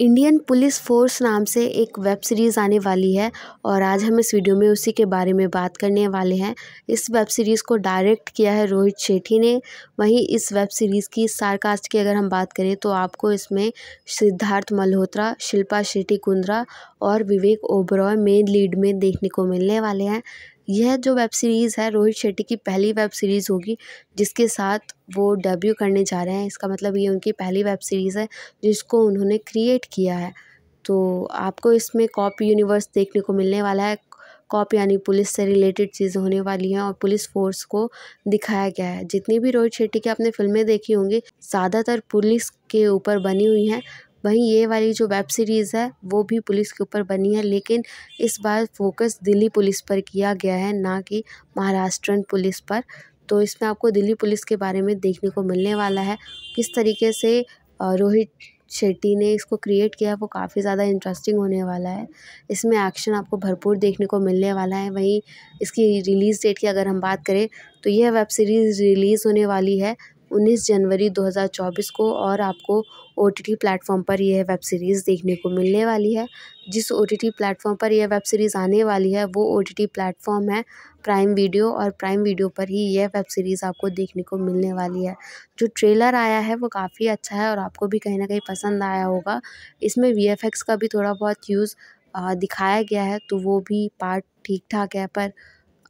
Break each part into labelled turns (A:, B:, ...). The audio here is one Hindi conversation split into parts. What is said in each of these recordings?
A: इंडियन पुलिस फ़ोर्स नाम से एक वेब सीरीज़ आने वाली है और आज हम इस वीडियो में उसी के बारे में बात करने वाले हैं इस वेब सीरीज़ को डायरेक्ट किया है रोहित शेठी ने वहीं इस वेब सीरीज़ की स्टारकास्ट की अगर हम बात करें तो आपको इसमें सिद्धार्थ मल्होत्रा शिल्पा शेट्टी कुंद्रा और विवेक ओबरॉय मेन लीड में देखने को मिलने वाले हैं यह जो वेब सीरीज़ है रोहित शेट्टी की पहली वेब सीरीज़ होगी जिसके साथ वो डेब्यू करने जा रहे हैं इसका मतलब ये उनकी पहली वेब सीरीज़ है जिसको उन्होंने क्रिएट किया है तो आपको इसमें कॉप यूनिवर्स देखने को मिलने वाला है कॉप यानी पुलिस से रिलेटेड चीज़ें होने वाली हैं और पुलिस फोर्स को दिखाया गया है जितनी भी रोहित शेट्टी की आपने फिल्में देखी होंगी ज़्यादातर पुलिस के ऊपर बनी हुई हैं वहीं ये वाली जो वेब सीरीज़ है वो भी पुलिस के ऊपर बनी है लेकिन इस बार फोकस दिल्ली पुलिस पर किया गया है ना कि महाराष्ट्रन पुलिस पर तो इसमें आपको दिल्ली पुलिस के बारे में देखने को मिलने वाला है किस तरीके से रोहित शेट्टी ने इसको क्रिएट किया वो काफ़ी ज़्यादा इंटरेस्टिंग होने वाला है इसमें एक्शन आपको भरपूर देखने को मिलने वाला है वहीं इसकी रिलीज़ डेट की अगर हम बात करें तो यह वेब सीरीज़ रिलीज़ होने वाली है उन्नीस जनवरी दो हज़ार चौबीस को और आपको ओ टी टी प्लेटफॉर्म पर यह वेब सीरीज़ देखने को मिलने वाली है जिस ओ टी टी प्लेटफॉर्म पर यह वेब सीरीज़ आने वाली है वो ओ टी टी प्लेटफॉर्म है प्राइम वीडियो और प्राइम वीडियो पर ही यह वेब सीरीज़ आपको देखने को मिलने वाली है जो ट्रेलर आया है वो काफ़ी अच्छा है और आपको भी कहीं ना कहीं पसंद आया होगा इसमें वी एफ एक्स का भी थोड़ा बहुत यूज़ दिखाया गया है तो वो भी पार्ट ठीक ठाक है पर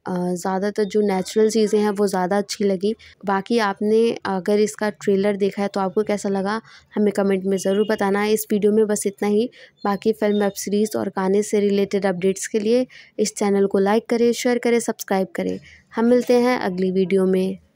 A: ज़्यादातर जो नेचुरल चीज़ें हैं वो ज़्यादा अच्छी लगी बाकी आपने अगर इसका ट्रेलर देखा है तो आपको कैसा लगा हमें कमेंट में ज़रूर बताना इस वीडियो में बस इतना ही बाकी फिल्म वेब सीरीज़ और गाने से रिलेटेड अपडेट्स के लिए इस चैनल को लाइक करें शेयर करें सब्सक्राइब करें हम मिलते हैं अगली वीडियो में